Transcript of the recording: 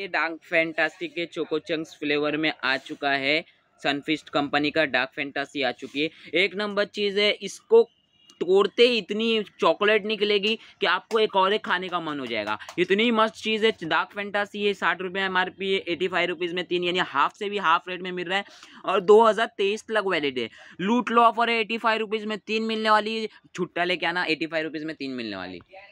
ये Dark Fantastic के choco chunks flavour में आ चुका है सनफिस्ट कंपनी का डार्क फैंटासी आ चुकी है एक नंबर चीज़ है इसको तोड़ते ही इतनी चॉकलेट निकलेगी कि आपको एक और एक खाने का मन हो जाएगा इतनी मस्त चीज़ है डार्क फैंटासी है साठ रुपये एम आर पी है एटी फाइव रुपीज़ में तीन यानी हाफ से भी हाफ रेट में मिल रहा है और दो हज़ार तेईस तक वैलिड है लूट लो ऑफर है एटी फाइव रुपीज़ में तीन मिलने वाली छुट्टा लेके आना एटी फाइव रुपीज़ में तीन मिलने वाली